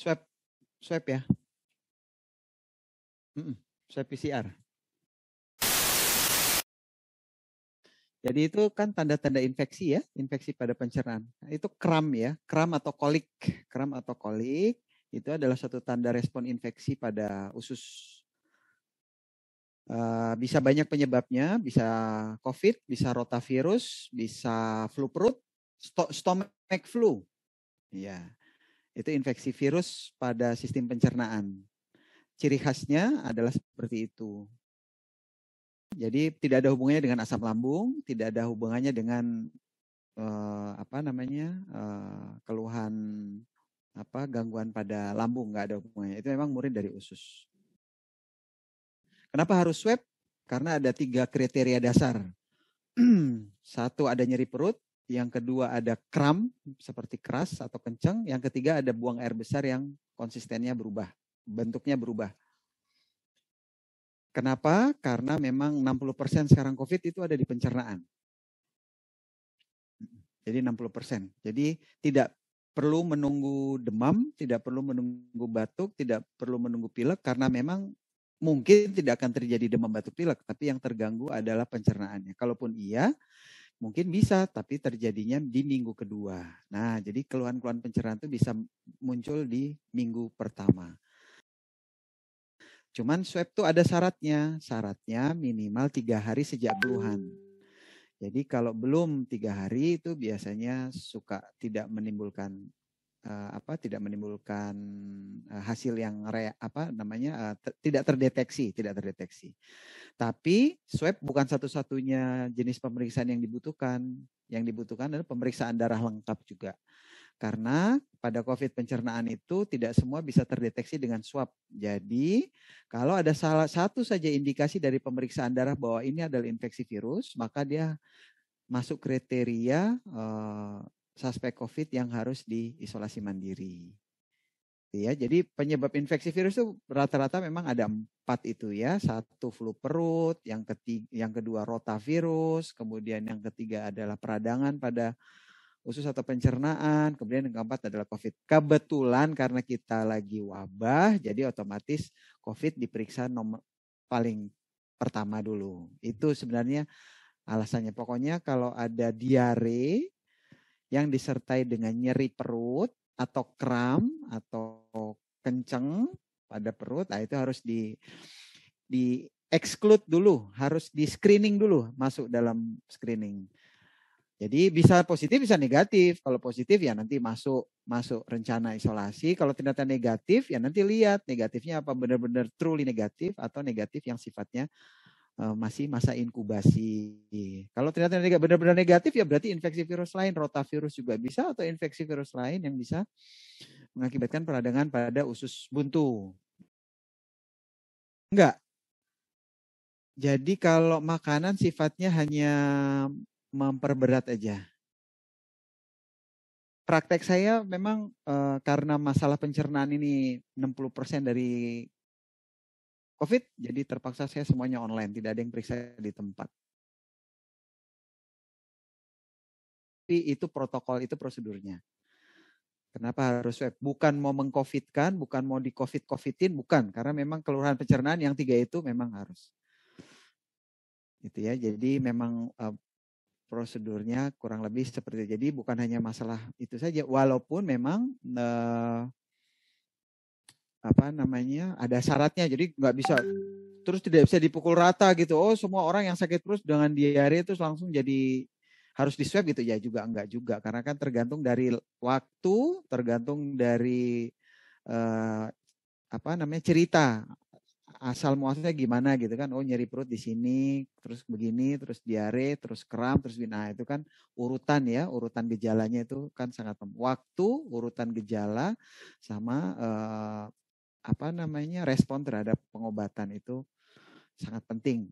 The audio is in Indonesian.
swab swab ya. Mm swab PCR. Jadi itu kan tanda-tanda infeksi ya, infeksi pada pencernaan. Nah, itu kram ya, kram atau kolik. Kram atau kolik itu adalah satu tanda respon infeksi pada usus. Eh, bisa banyak penyebabnya, bisa COVID, bisa rotavirus, bisa flu perut, sto stomach flu. Iya. Itu infeksi virus pada sistem pencernaan. Ciri khasnya adalah seperti itu. Jadi tidak ada hubungannya dengan asam lambung, tidak ada hubungannya dengan eh, apa namanya eh, keluhan apa gangguan pada lambung nggak ada hubungannya. Itu memang murid dari usus. Kenapa harus swab? Karena ada tiga kriteria dasar. Satu ada nyeri perut, yang kedua ada kram seperti keras atau kenceng. yang ketiga ada buang air besar yang konsistennya berubah, bentuknya berubah. Kenapa? Karena memang 60% sekarang COVID itu ada di pencernaan. Jadi 60%. Jadi tidak perlu menunggu demam, tidak perlu menunggu batuk, tidak perlu menunggu pilek karena memang mungkin tidak akan terjadi demam batuk pilek, tapi yang terganggu adalah pencernaannya. Kalaupun iya, Mungkin bisa, tapi terjadinya di minggu kedua. Nah, jadi keluhan-keluhan pencerahan itu bisa muncul di minggu pertama. Cuman swab tuh ada syaratnya. Syaratnya minimal tiga hari sejak keluhan. Jadi kalau belum tiga hari itu biasanya suka tidak menimbulkan uh, apa tidak menimbulkan uh, hasil yang re, apa namanya uh, eh, ter, tidak terdeteksi, tidak terdeteksi. Tapi swab bukan satu-satunya jenis pemeriksaan yang dibutuhkan. Yang dibutuhkan adalah pemeriksaan darah lengkap juga. Karena pada COVID pencernaan itu tidak semua bisa terdeteksi dengan swab. Jadi kalau ada salah satu saja indikasi dari pemeriksaan darah bahwa ini adalah infeksi virus, maka dia masuk kriteria suspek COVID yang harus diisolasi mandiri. Ya, jadi penyebab infeksi virus itu rata-rata memang ada empat itu ya. Satu flu perut, yang ketiga, yang kedua rotavirus, kemudian yang ketiga adalah peradangan pada usus atau pencernaan, kemudian yang keempat adalah COVID. Kebetulan karena kita lagi wabah, jadi otomatis COVID diperiksa nomor paling pertama dulu. Itu sebenarnya alasannya. Pokoknya kalau ada diare yang disertai dengan nyeri perut atau kram atau kenceng pada perut, nah itu harus di di exclude dulu, harus di screening dulu, masuk dalam screening. Jadi bisa positif bisa negatif. Kalau positif ya nanti masuk masuk rencana isolasi. Kalau ternyata negatif ya nanti lihat negatifnya apa benar-benar truly negatif atau negatif yang sifatnya Eh, masih masa inkubasi. Kalau ternyata benar-benar negatif ya berarti infeksi virus lain, rotavirus juga bisa atau infeksi virus lain yang bisa mengakibatkan peradangan pada usus buntu. Enggak. Jadi kalau makanan sifatnya hanya memperberat aja. Praktek saya memang e, karena masalah pencernaan ini 60% dari COVID, jadi terpaksa saya semuanya online, tidak ada yang periksa di tempat. Tapi itu protokol, itu prosedurnya. Kenapa harus web? Bukan mau mengkofitkan, bukan mau di covid covidin, bukan. Karena memang keluhan pencernaan yang tiga itu memang harus. Gitu ya. Jadi memang uh, prosedurnya kurang lebih seperti itu. Jadi bukan hanya masalah itu saja. Walaupun memang uh, apa namanya ada syaratnya jadi nggak bisa terus tidak bisa dipukul rata gitu oh semua orang yang sakit terus dengan diare terus langsung jadi harus di swab gitu ya juga enggak juga karena kan tergantung dari waktu tergantung dari eh, apa namanya cerita asal muasalnya gimana gitu kan oh nyeri perut di sini terus begini terus diare terus kram terus nah itu kan urutan ya urutan gejalanya itu kan sangat waktu urutan gejala sama eh, apa namanya respon terhadap pengobatan itu sangat penting.